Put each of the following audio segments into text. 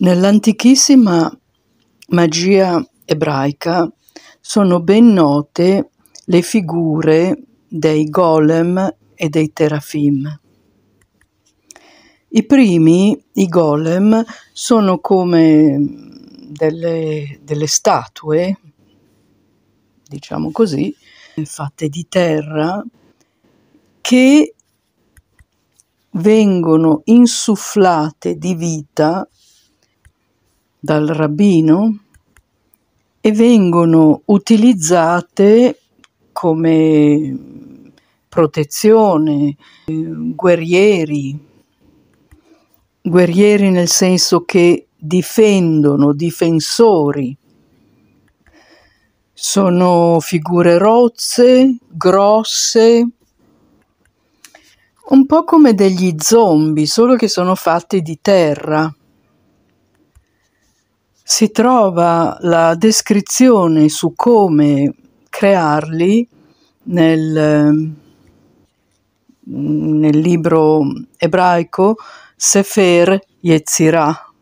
Nell'antichissima magia ebraica sono ben note le figure dei golem e dei terafim. I primi, i golem, sono come delle, delle statue, diciamo così, fatte di terra, che vengono insufflate di vita dal rabbino e vengono utilizzate come protezione, guerrieri, guerrieri nel senso che difendono, difensori. Sono figure rozze, grosse, un po' come degli zombie, solo che sono fatti di terra si trova la descrizione su come crearli nel, mm, nel libro ebraico Sefer Yetzirah,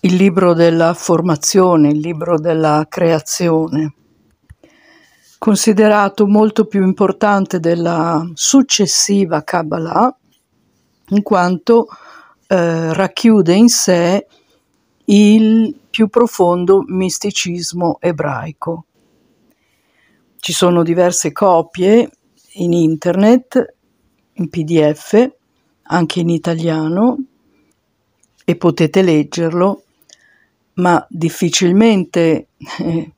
il libro della formazione, il libro della creazione, considerato molto più importante della successiva Kabbalah, in quanto eh, racchiude in sé il più profondo misticismo ebraico. Ci sono diverse copie in internet, in PDF, anche in italiano e potete leggerlo, ma difficilmente eh,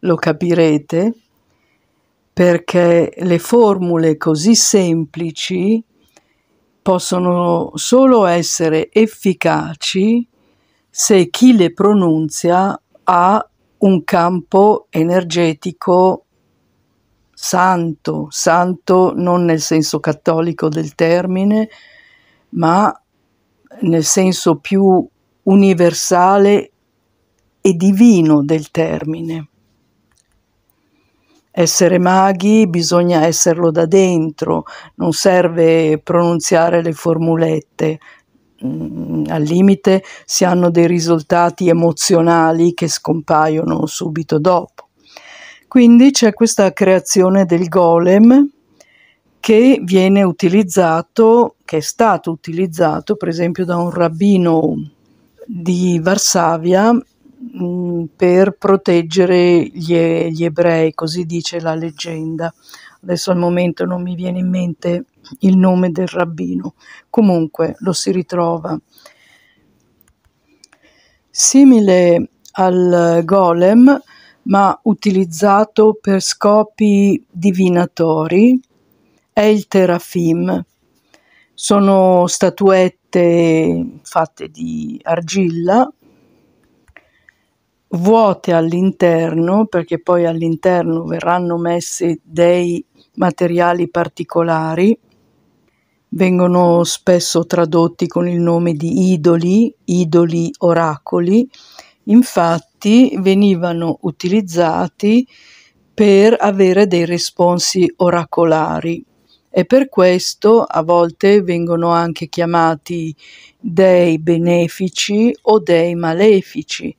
lo capirete perché le formule così semplici possono solo essere efficaci se chi le pronunzia ha un campo energetico santo, santo non nel senso cattolico del termine, ma nel senso più universale e divino del termine. Essere maghi bisogna esserlo da dentro, non serve pronunziare le formulette, mh, mm, al limite si hanno dei risultati emozionali che scompaiono subito dopo. Quindi c'è questa creazione del golem che viene utilizzato, che è stato utilizzato per esempio da un rabbino di Varsavia mh, mm, per proteggere gli, gli ebrei, così dice la leggenda. Adesso al momento non mi viene in mente il nome del rabbino. Comunque lo si ritrova. Simile al golem, ma utilizzato per scopi divinatori, è il terafim. Sono statuette fatte di argilla, vuote all'interno, perché poi all'interno verranno messi dei materiali particolari vengono spesso tradotti con il nome di idoli, idoli oracoli, infatti venivano utilizzati per avere dei responsi oracolari e per questo a volte vengono anche chiamati dei benefici o dei malefici,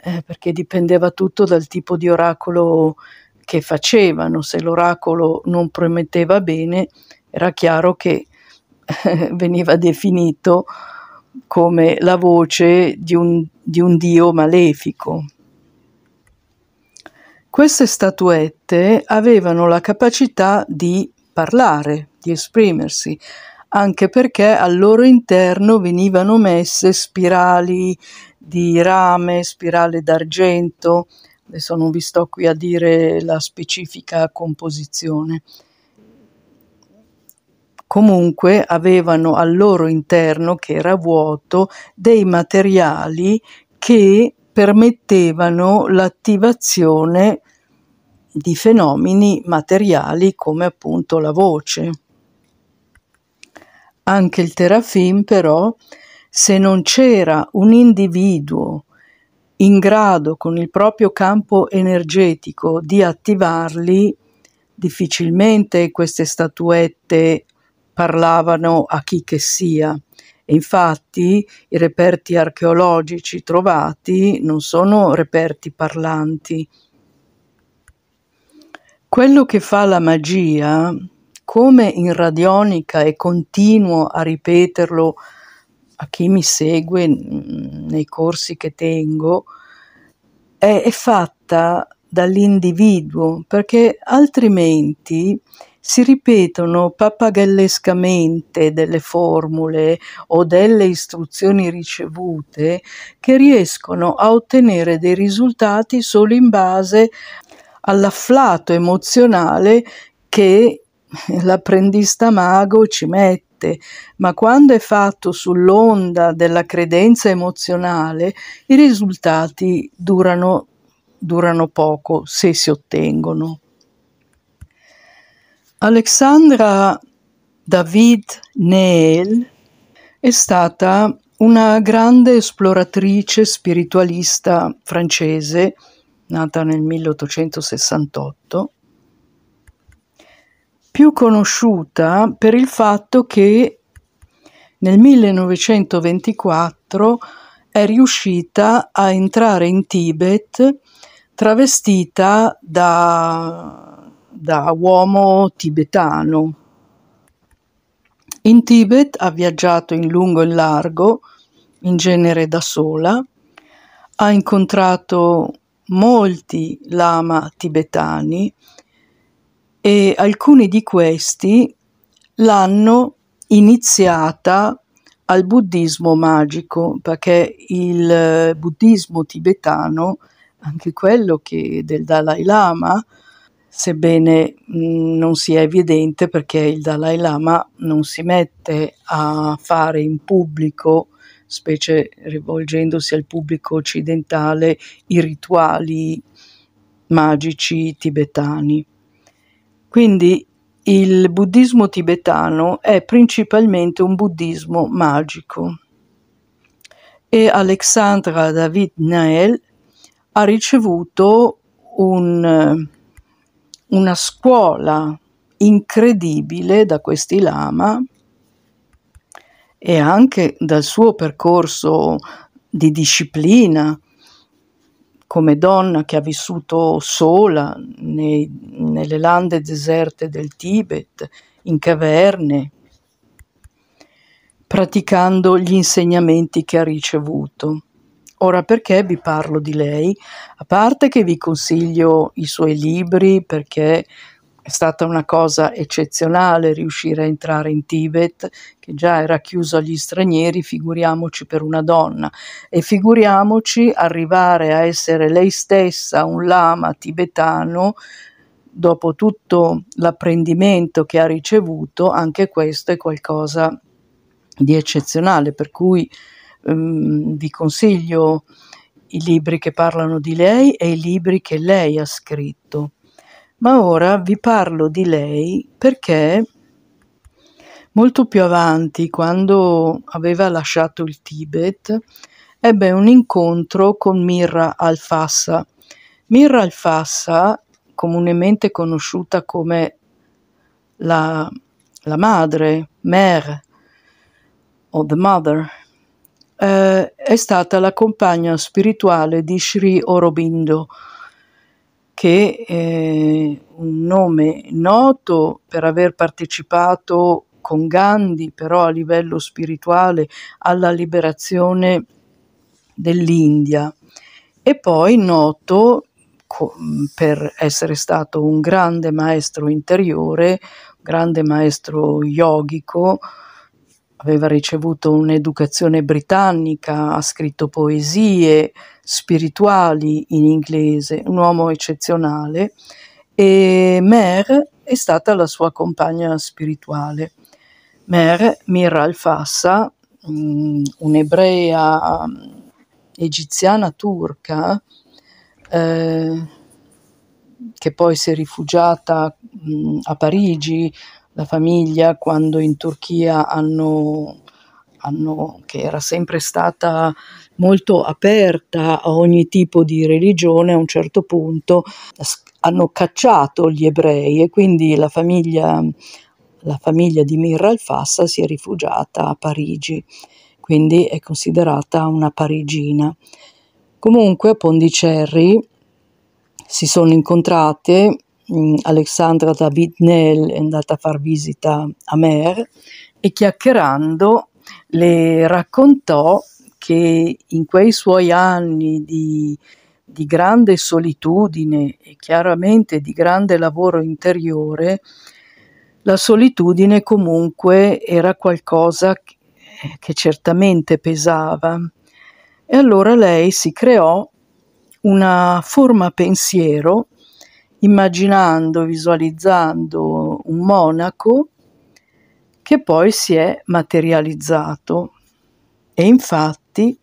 eh, perché dipendeva tutto dal tipo di oracolo che facevano, se l'oracolo non prometteva bene era chiaro che veniva definito come la voce di un, di un dio malefico. Queste statuette avevano la capacità di parlare, di esprimersi, anche perché al loro interno venivano messe spirali di rame, spirale d'argento, adesso non vi sto qui a dire la specifica composizione. Comunque avevano al loro interno, che era vuoto, dei materiali che permettevano l'attivazione di fenomeni materiali come appunto la voce. Anche il terafim però, se non c'era un individuo in grado con il proprio campo energetico di attivarli, difficilmente queste statuette parlavano a chi che sia. infatti i reperti archeologici trovati non sono reperti parlanti. Quello che fa la magia, come in radionica e continuo a ripeterlo a chi mi segue nei corsi che tengo, è, è fatta dall'individuo, perché altrimenti si ripetono pappagallescamente delle formule o delle istruzioni ricevute che riescono a ottenere dei risultati solo in base all'afflato emozionale che l'apprendista mago ci mette ma quando è fatto sull'onda della credenza emozionale, i risultati durano, durano poco se si ottengono. Alexandra David Neel è stata una grande esploratrice spiritualista francese, nata nel 1868, più conosciuta per il fatto che nel 1924 è riuscita a entrare in Tibet travestita da da uomo tibetano. In Tibet ha viaggiato in lungo e in largo, in genere da sola, ha incontrato molti lama tibetani e alcuni di questi l'hanno iniziata al buddismo magico, perché il buddismo tibetano, anche quello che del Dalai Lama, sebbene mh, non sia evidente perché il Dalai Lama non si mette a fare in pubblico, specie rivolgendosi al pubblico occidentale, i rituali magici tibetani. Quindi il buddismo tibetano è principalmente un buddismo magico e Alexandra David Nael ha ricevuto un una scuola incredibile da questi lama e anche dal suo percorso di disciplina come donna che ha vissuto sola nei, nelle lande deserte del Tibet, in caverne, praticando gli insegnamenti che ha ricevuto. Ora perché vi parlo di lei? A parte che vi consiglio i suoi libri perché è stata una cosa eccezionale riuscire a entrare in Tibet, che già era chiuso agli stranieri, figuriamoci per una donna, e figuriamoci arrivare a essere lei stessa un lama tibetano dopo tutto l'apprendimento che ha ricevuto, anche questo è qualcosa di eccezionale, per cui um, ehm, vi consiglio i libri che parlano di lei e i libri che lei ha scritto. Ma ora vi parlo di lei perché molto più avanti, quando aveva lasciato il Tibet, ebbe un incontro con Mirra Alfassa. Mirra Alfassa, comunemente conosciuta come la, la madre, Mer, o the Mother, eh, è stata la compagna spirituale di Sri Aurobindo, che è un nome noto per aver partecipato con Gandhi, però a livello spirituale, alla liberazione dell'India. E poi noto per essere stato un grande maestro interiore, un grande maestro yogico, aveva ricevuto un'educazione britannica, ha scritto poesie spirituali in inglese, un uomo eccezionale, e Mer è stata la sua compagna spirituale. Mer Mir al-Fassa, mm, un'ebrea mm, egiziana turca, eh, che poi si è rifugiata mh, mm, a Parigi la famiglia quando in Turchia hanno, hanno, che era sempre stata molto aperta a ogni tipo di religione, a un certo punto hanno cacciato gli ebrei e quindi la famiglia, la famiglia di Mirra Alfassa si è rifugiata a Parigi, quindi è considerata una parigina. Comunque a Pondicherry si sono incontrate Mm, Alexandra David-Nel è andata a far visita a Mer e chiacchierando le raccontò che in quei suoi anni di, di grande solitudine e chiaramente di grande lavoro interiore, la solitudine comunque era qualcosa che certamente pesava. E allora lei si creò una forma pensiero immaginando, visualizzando un monaco che poi si è materializzato. E infatti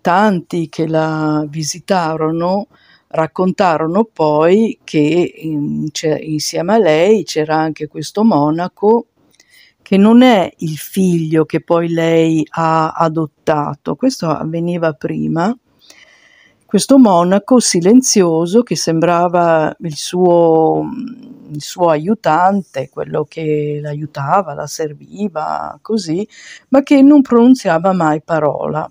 tanti che la visitarono raccontarono poi che insieme a lei c'era anche questo monaco che non è il figlio che poi lei ha adottato, questo avveniva prima, questo monaco silenzioso che sembrava il suo, il suo, aiutante, quello che l'aiutava, la serviva, così, ma che non pronunziava mai parola.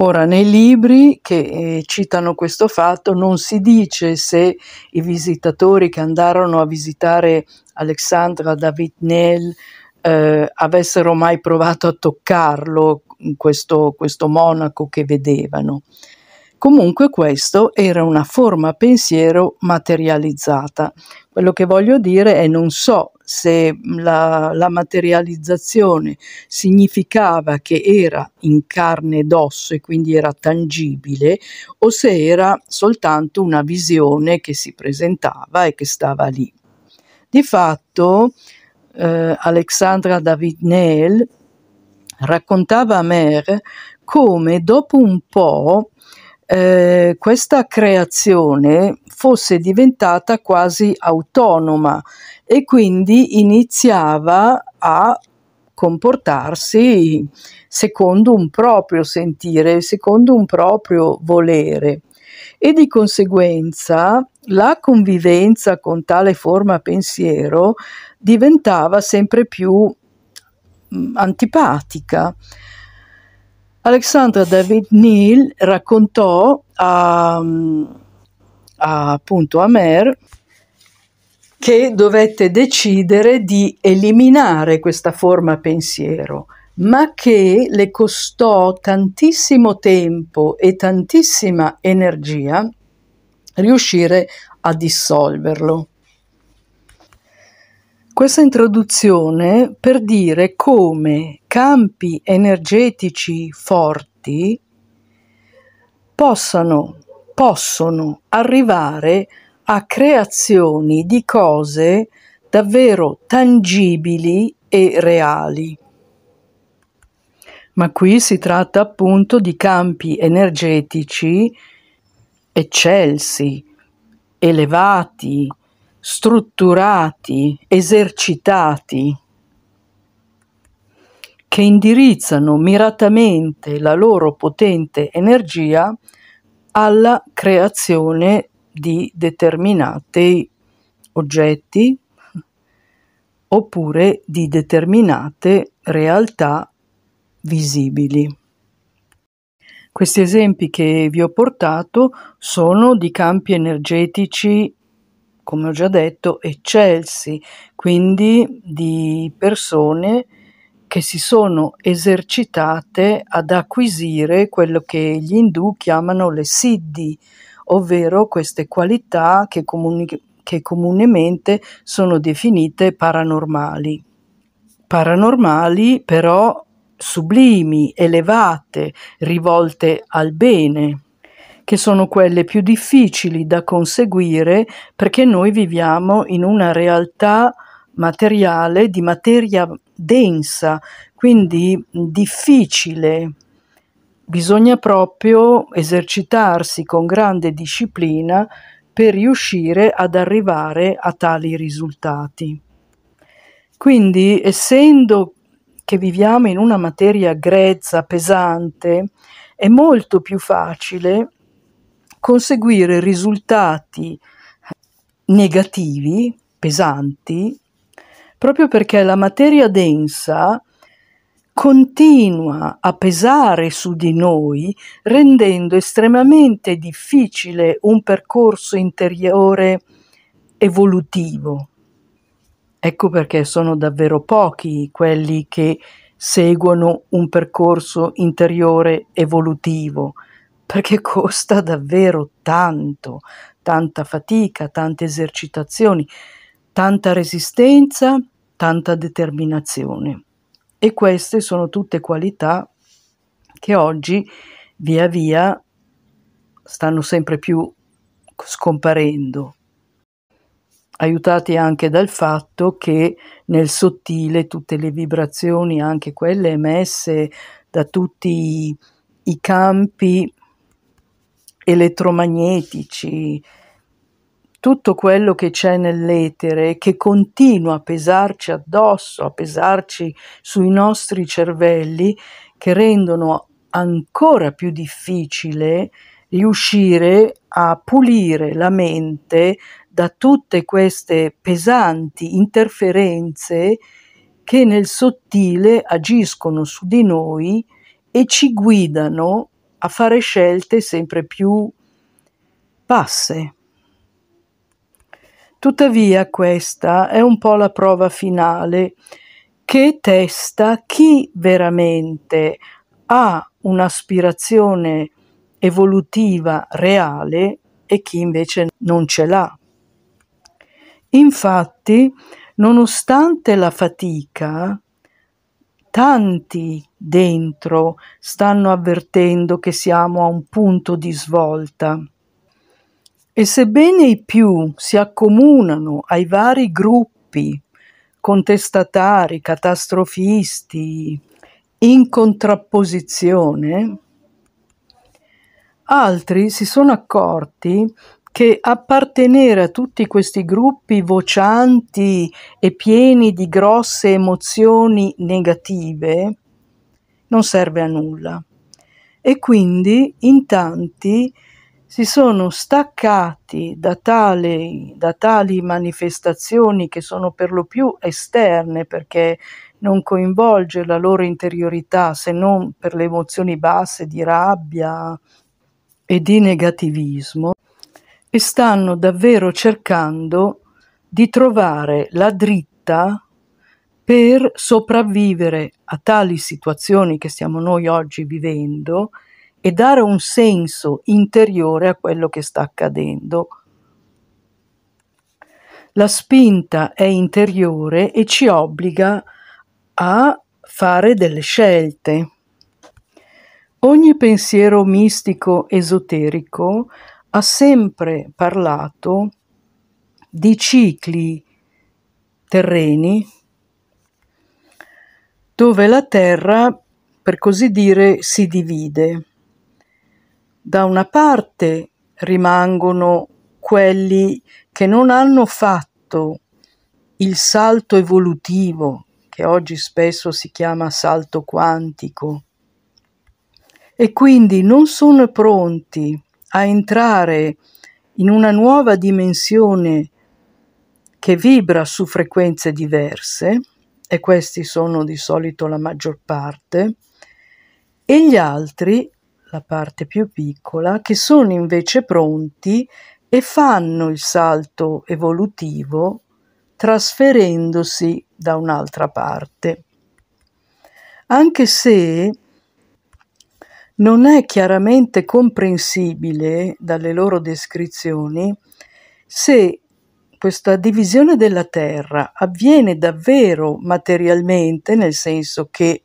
Ora, nei libri che eh, citano questo fatto non si dice se i visitatori che andarono a visitare Alexandra David Nel eh, avessero mai provato a toccarlo, questo, questo monaco che vedevano. Comunque questo era una forma pensiero materializzata. Quello che voglio dire è non so se la, la, materializzazione significava che era in carne ed osso e quindi era tangibile o se era soltanto una visione che si presentava e che stava lì. Di fatto eh, Alexandra David Neel, raccontava a Mer come dopo un po' eh, questa creazione fosse diventata quasi autonoma e quindi iniziava a comportarsi secondo un proprio sentire, secondo un proprio volere e di conseguenza la convivenza con tale forma pensiero diventava sempre più mm, antipatica. Alexandra David Neal raccontò a, mm, a, appunto a Mer che dovette decidere di eliminare questa forma pensiero, ma che le costò tantissimo tempo e tantissima energia riuscire a dissolverlo. Questa introduzione per dire come campi energetici forti possano, possono arrivare a creazioni di cose davvero tangibili e reali. Ma qui si tratta appunto di campi energetici eccelsi, elevati, strutturati, esercitati, che indirizzano miratamente la loro potente energia alla creazione di determinati oggetti oppure di determinate realtà visibili. Questi esempi che vi ho portato sono di campi energetici, come ho già detto, eccelsi, quindi di persone che si sono esercitate ad acquisire quello che gli indù chiamano le siddhi, ovvero queste qualità che, comuni- che comunemente sono definite paranormali paranormali però sublimi, elevate, rivolte al bene, che sono quelle più difficili da conseguire perché noi viviamo in una realtà materiale di materia densa, quindi difficile. Bisogna proprio esercitarsi con grande disciplina per riuscire ad arrivare a tali risultati. Quindi, essendo che viviamo in una materia grezza, pesante, è molto più facile conseguire risultati negativi, pesanti, proprio perché la materia densa continua a pesare su di noi, rendendo estremamente difficile un percorso interiore evolutivo. Ecco perché sono davvero pochi quelli che seguono un percorso interiore evolutivo, perché costa davvero tanto, tanta fatica, tante esercitazioni, tanta resistenza, tanta determinazione. E queste sono tutte qualità che oggi via via stanno sempre più scomparendo aiutati anche dal fatto che nel sottile tutte le vibrazioni, anche quelle emesse da tutti i, i campi elettromagnetici, tutto quello che c'è nell'etere che continua a pesarci addosso, a pesarci sui nostri cervelli, che rendono ancora più difficile riuscire a pulire la mente da tutte queste pesanti interferenze che nel sottile agiscono su di noi e ci guidano a fare scelte sempre più basse. Tuttavia questa è un po' la prova finale che testa chi veramente ha un'aspirazione evolutiva reale e chi invece non ce l'ha. Infatti, nonostante la fatica, tanti dentro stanno avvertendo che siamo a un punto di svolta. E sebbene i più si accomunano ai vari gruppi, contestatari, catastrofisti, in contrapposizione, altri si sono accorti che appartenere a tutti questi gruppi vocianti e pieni di grosse emozioni negative non serve a nulla. E quindi in tanti si sono staccati da, tale, da tali manifestazioni che sono per lo più esterne perché non coinvolge la loro interiorità se non per le emozioni basse di rabbia e di negativismo e stanno davvero cercando di trovare la dritta per sopravvivere a tali situazioni che stiamo noi oggi vivendo e dare un senso interiore a quello che sta accadendo. La spinta è interiore e ci obbliga a fare delle scelte. Ogni pensiero mistico esoterico ha sempre parlato di cicli terreni dove la terra, per così dire, si divide. Da una parte rimangono quelli che non hanno fatto il salto evolutivo, che oggi spesso si chiama salto quantico, e quindi non sono pronti a entrare in una nuova dimensione che vibra su frequenze diverse, e questi sono di solito la maggior parte, e gli altri, la parte più piccola, che sono invece pronti e fanno il salto evolutivo trasferendosi da un'altra parte. Anche se non è chiaramente comprensibile dalle loro descrizioni se questa divisione della terra avviene davvero materialmente, nel senso che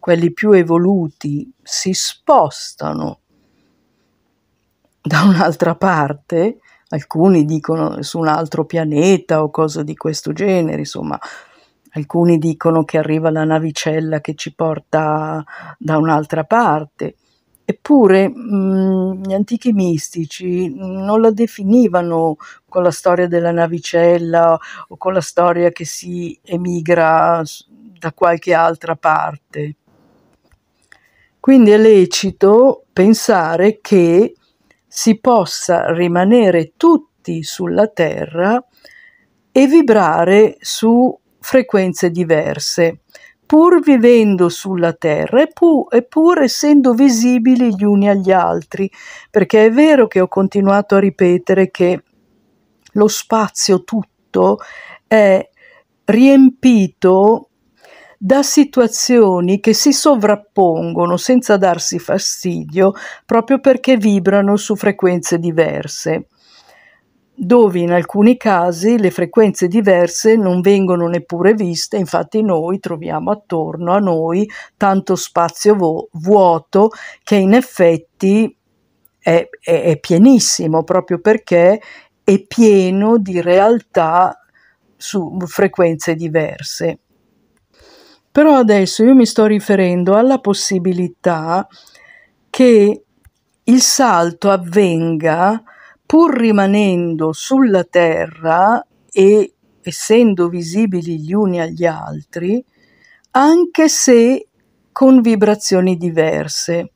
quelli più evoluti si spostano da un'altra parte, alcuni dicono su un altro pianeta o cose di questo genere, insomma, Alcuni dicono che arriva la navicella che ci porta da un'altra parte. Eppure mh, mm, gli antichi mistici non la definivano con la storia della navicella o con la storia che si emigra da qualche altra parte. Quindi è lecito pensare che si possa rimanere tutti sulla terra e vibrare su frequenze diverse, pur vivendo sulla Terra e pur, e pur essendo visibili gli uni agli altri, perché è vero che ho continuato a ripetere che lo spazio tutto è riempito da situazioni che si sovrappongono senza darsi fastidio proprio perché vibrano su frequenze diverse dove in alcuni casi le frequenze diverse non vengono neppure viste, infatti noi troviamo attorno a noi tanto spazio vo- vuoto che in effetti è, è, è pienissimo proprio perché è pieno di realtà su frequenze diverse. Però adesso io mi sto riferendo alla possibilità che il salto avvenga pur rimanendo sulla Terra e essendo visibili gli uni agli altri, anche se con vibrazioni diverse.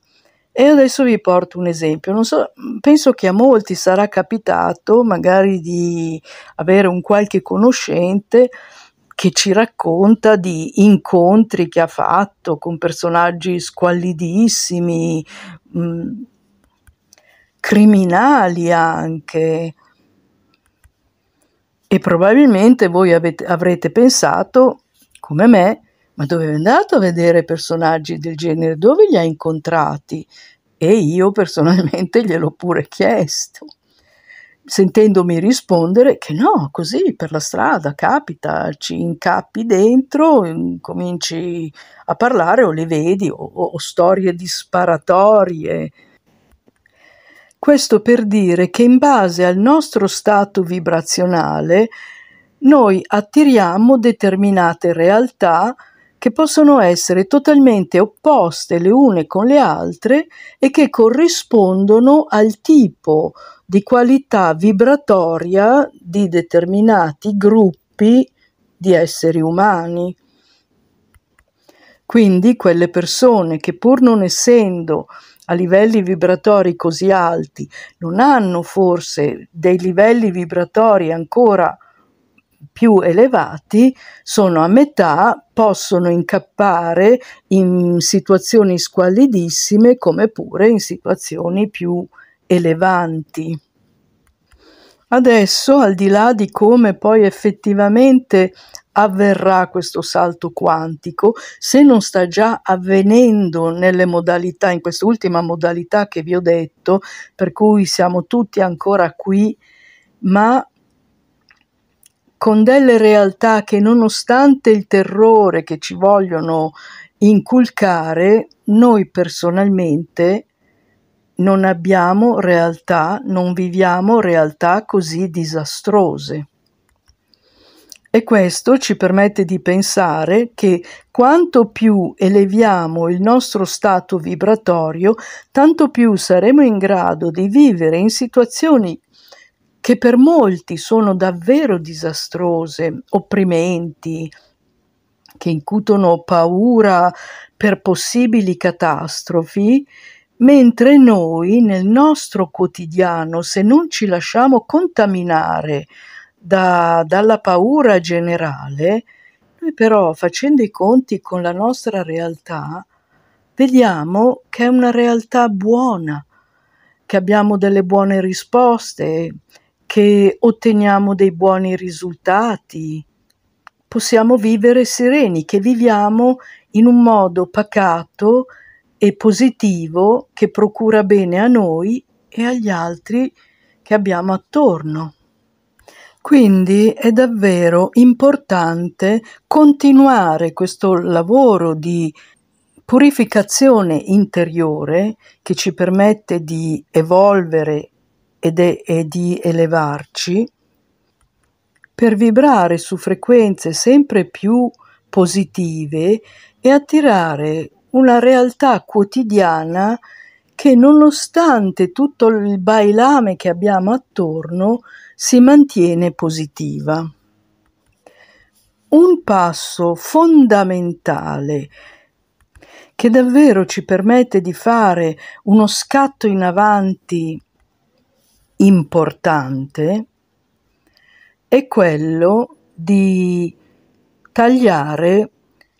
E adesso vi porto un esempio. So, penso che a molti sarà capitato magari di avere un qualche conoscente che ci racconta di incontri che ha fatto con personaggi squallidissimi, mh, criminali anche. E probabilmente voi avete, avrete pensato, come me, ma dove è andato a vedere personaggi del genere? Dove li ha incontrati? E io personalmente gliel'ho pure chiesto, sentendomi rispondere che no, così per la strada capita, ci incappi dentro, mm, cominci a parlare o le vedi, o, o storie disparatorie questo per dire che in base al nostro stato vibrazionale noi attiriamo determinate realtà che possono essere totalmente opposte le une con le altre e che corrispondono al tipo di qualità vibratoria di determinati gruppi di esseri umani. Quindi quelle persone che pur non essendo a livelli vibratori così alti non hanno forse dei livelli vibratori ancora più elevati sono a metà, possono incappare in situazioni squallidissime come pure in situazioni più elevanti. Adesso, al di là di come poi effettivamente avverrà questo salto quantico, se non sta già avvenendo nelle modalità, in quest'ultima modalità che vi ho detto, per cui siamo tutti ancora qui, ma con delle realtà che nonostante il terrore che ci vogliono inculcare, noi personalmente non abbiamo realtà, non viviamo realtà così disastrose. E questo ci permette di pensare che quanto più eleviamo il nostro stato vibratorio, tanto più saremo in grado di vivere in situazioni che per molti sono davvero disastrose, opprimenti, che incutono paura per possibili catastrofi, mentre noi nel nostro quotidiano, se non ci lasciamo contaminare da, dalla paura generale, noi però facendo i conti con la nostra realtà, vediamo che è una realtà buona, che abbiamo delle buone risposte, che otteniamo dei buoni risultati, possiamo vivere sereni, che viviamo in un modo pacato e positivo che procura bene a noi e agli altri che abbiamo attorno. Quindi è davvero importante continuare questo lavoro di purificazione interiore che ci permette di evolvere ed è, e di elevarci per vibrare su frequenze sempre più positive e attirare una realtà quotidiana che nonostante tutto il bailame che abbiamo attorno si mantiene positiva. Un passo fondamentale che davvero ci permette di fare uno scatto in avanti importante è quello di tagliare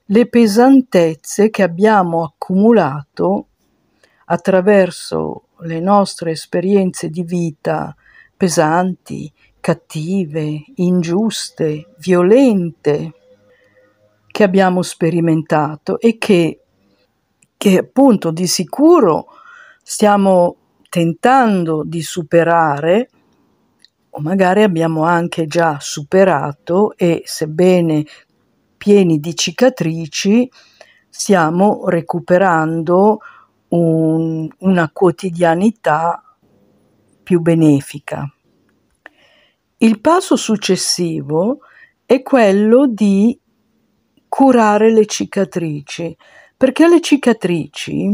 le pesantezze che abbiamo accumulato attraverso le nostre esperienze di vita pesanti, cattive, ingiuste, violente che abbiamo sperimentato e che, che appunto di sicuro stiamo tentando di superare o magari abbiamo anche già superato e sebbene pieni di cicatrici stiamo recuperando un, una quotidianità più benefica. Il passo successivo è quello di curare le cicatrici, perché le cicatrici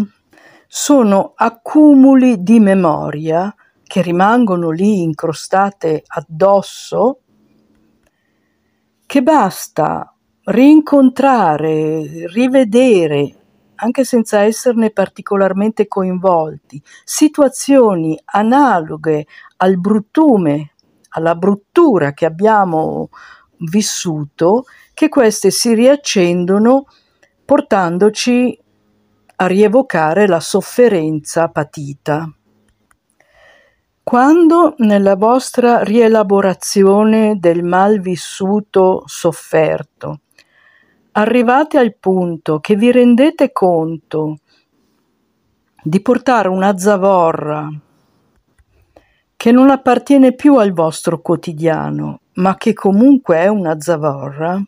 sono accumuli di memoria che rimangono lì incrostate addosso, che basta rincontrare, rivedere anche senza esserne particolarmente coinvolti, situazioni analoghe al bruttume, alla bruttura che abbiamo vissuto, che queste si riaccendono portandoci a rievocare la sofferenza patita. Quando nella vostra rielaborazione del mal vissuto sofferto arrivate al punto che vi rendete conto di portare una zavorra che non appartiene più al vostro quotidiano, ma che comunque è una zavorra,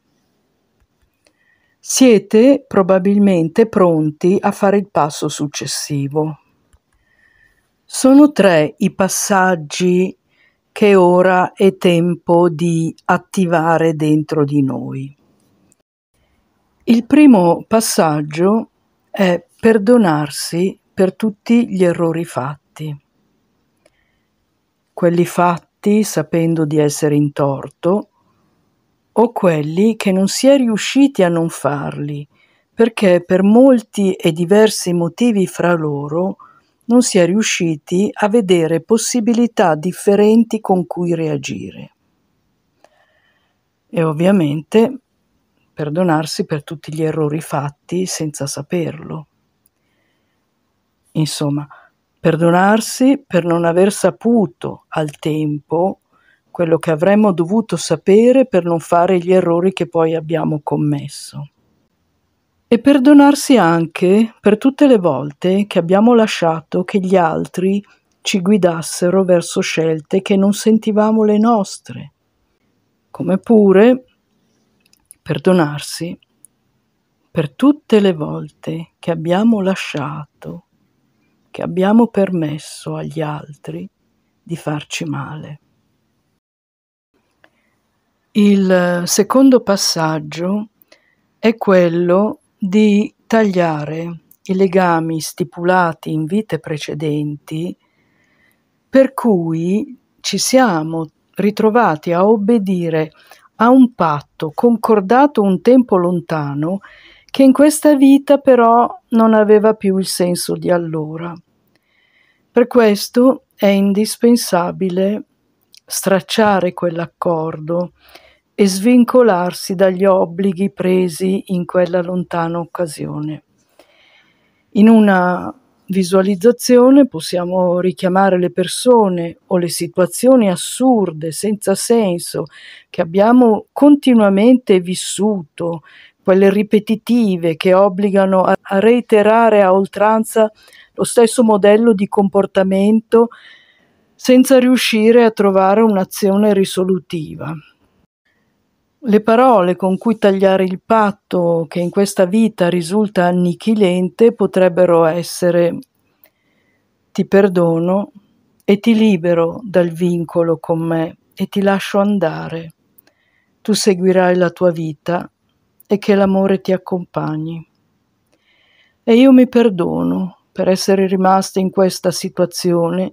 siete probabilmente pronti a fare il passo successivo. Sono tre i passaggi che ora è tempo di attivare dentro di noi. Il primo passaggio è perdonarsi per tutti gli errori fatti. Quelli fatti sapendo di essere in torto o quelli che non si è riusciti a non farli perché per molti e diversi motivi fra loro non si è riusciti a vedere possibilità differenti con cui reagire. E ovviamente perdonarsi per tutti gli errori fatti senza saperlo. Insomma, perdonarsi per non aver saputo al tempo quello che avremmo dovuto sapere per non fare gli errori che poi abbiamo commesso. E perdonarsi anche per tutte le volte che abbiamo lasciato che gli altri ci guidassero verso scelte che non sentivamo le nostre. Come pure perdonarsi per tutte le volte che abbiamo lasciato, che abbiamo permesso agli altri di farci male. Il secondo passaggio è quello di tagliare i legami stipulati in vite precedenti per cui ci siamo ritrovati a obbedire a un patto concordato un tempo lontano che in questa vita però non aveva più il senso di allora. Per questo è indispensabile stracciare quell'accordo e svincolarsi dagli obblighi presi in quella lontana occasione. In una visualizzazione possiamo richiamare le persone o le situazioni assurde, senza senso, che abbiamo continuamente vissuto, quelle ripetitive che obbligano a, reiterare a oltranza lo stesso modello di comportamento senza riuscire a trovare un'azione risolutiva. Le parole con cui tagliare il patto che in questa vita risulta annichilente potrebbero essere ti perdono e ti libero dal vincolo con me e ti lascio andare. Tu seguirai la tua vita e che l'amore ti accompagni. E io mi perdono per essere rimasta in questa situazione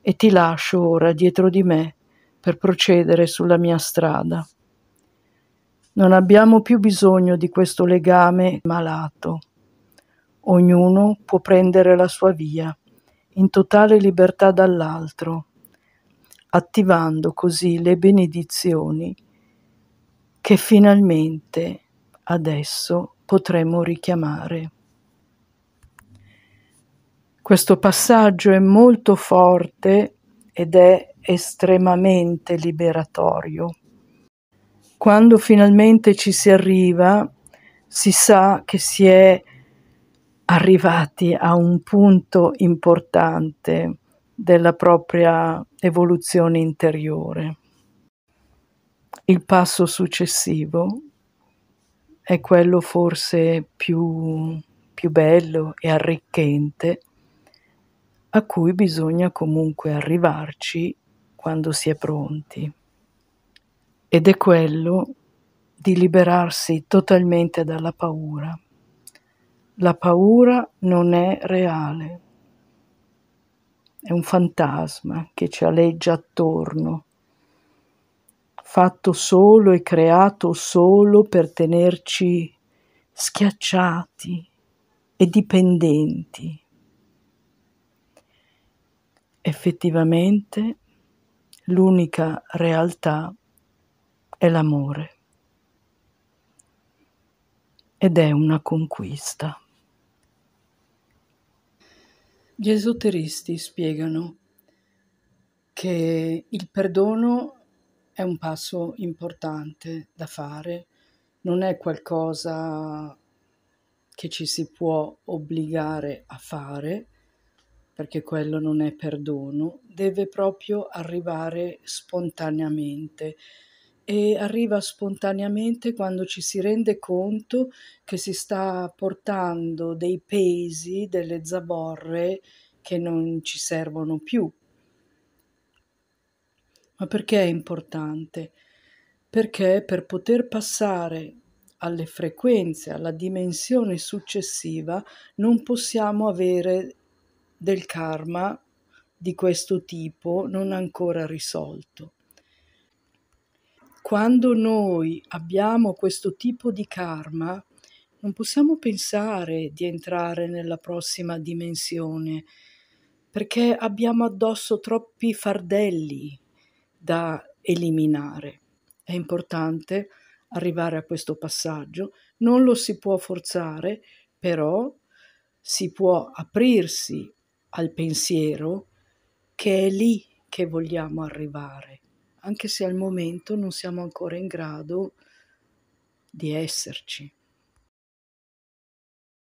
e ti lascio ora dietro di me per procedere sulla mia strada. Non abbiamo più bisogno di questo legame malato. Ognuno può prendere la sua via, in totale libertà dall'altro, attivando così le benedizioni che finalmente adesso potremo richiamare. Questo passaggio è molto forte ed è estremamente liberatorio quando finalmente ci si arriva, si sa che si è arrivati a un punto importante della propria evoluzione interiore. Il passo successivo è quello forse più, più bello e arricchente a cui bisogna comunque arrivarci quando si è pronti ed è quello di liberarsi totalmente dalla paura. La paura non è reale, è un fantasma che ci aleggia attorno, fatto solo e creato solo per tenerci schiacciati e dipendenti. Effettivamente l'unica realtà è l'amore ed è una conquista. Gli esoteristi spiegano che il perdono è un passo importante da fare, non è qualcosa che ci si può obbligare a fare, perché quello non è perdono, deve proprio arrivare spontaneamente e arriva spontaneamente quando ci si rende conto che si sta portando dei pesi, delle zaborre che non ci servono più. Ma perché è importante? Perché per poter passare alle frequenze, alla dimensione successiva, non possiamo avere del karma di questo tipo non ancora risolto quando noi abbiamo questo tipo di karma, non possiamo pensare di entrare nella prossima dimensione, perché abbiamo addosso troppi fardelli da eliminare. È importante arrivare a questo passaggio, non lo si può forzare, però si può aprirsi al pensiero che è lì che vogliamo arrivare anche se al momento non siamo ancora in grado di esserci.